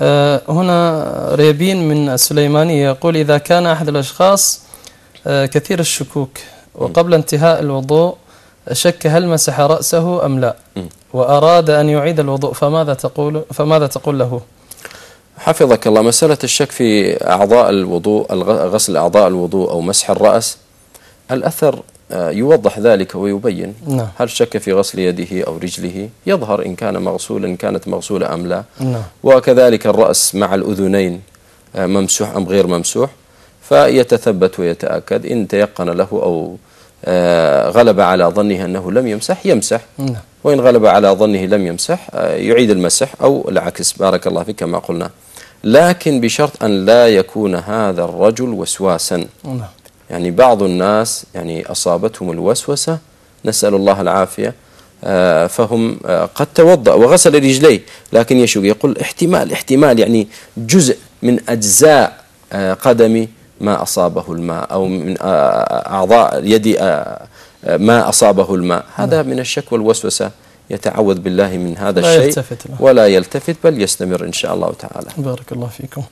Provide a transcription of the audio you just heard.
آه، هنا ريبين من السليماني يقول إذا كان أحد الأشخاص آه، كثير الشكوك وقبل انتهاء الوضوء شك هل مسح رأسه أم لا وأراد أن يعيد الوضوء فماذا تقول, فماذا تقول له حفظك الله مسألة الشك في أعضاء الوضوء غسل أعضاء الوضوء أو مسح الرأس الأثر آه، يوضح ذلك ويبين نعم. هل شك في غسل يده أو رجله يظهر إن كان مغسولا كانت مغسولة أم لا نعم. وكذلك الرأس مع الأذنين آه، ممسوح أم غير ممسوح فيتثبت ويتأكد إن تيقن له أو آه، غلب على ظنه أنه لم يمسح يمسح نعم. وإن غلب على ظنه لم يمسح يعيد المسح أو العكس بارك الله فيك كما قلنا لكن بشرط أن لا يكون هذا الرجل وسواسا نعم. يعني بعض الناس يعني أصابتهم الوسوسة نسأل الله العافية آه، فهم آه، قد توضأ وغسل رجليه لكن يشوق يقول احتمال احتمال يعني جزء من أجزاء آه، قدمي ما أصابه الماء أو من أعضاء يدي ما أصابه الماء هذا نعم. من الشك والوسوسة يتعوذ بالله من هذا الشيء يلتفت ولا يلتفت بل يستمر إن شاء الله تعالى بارك الله فيكم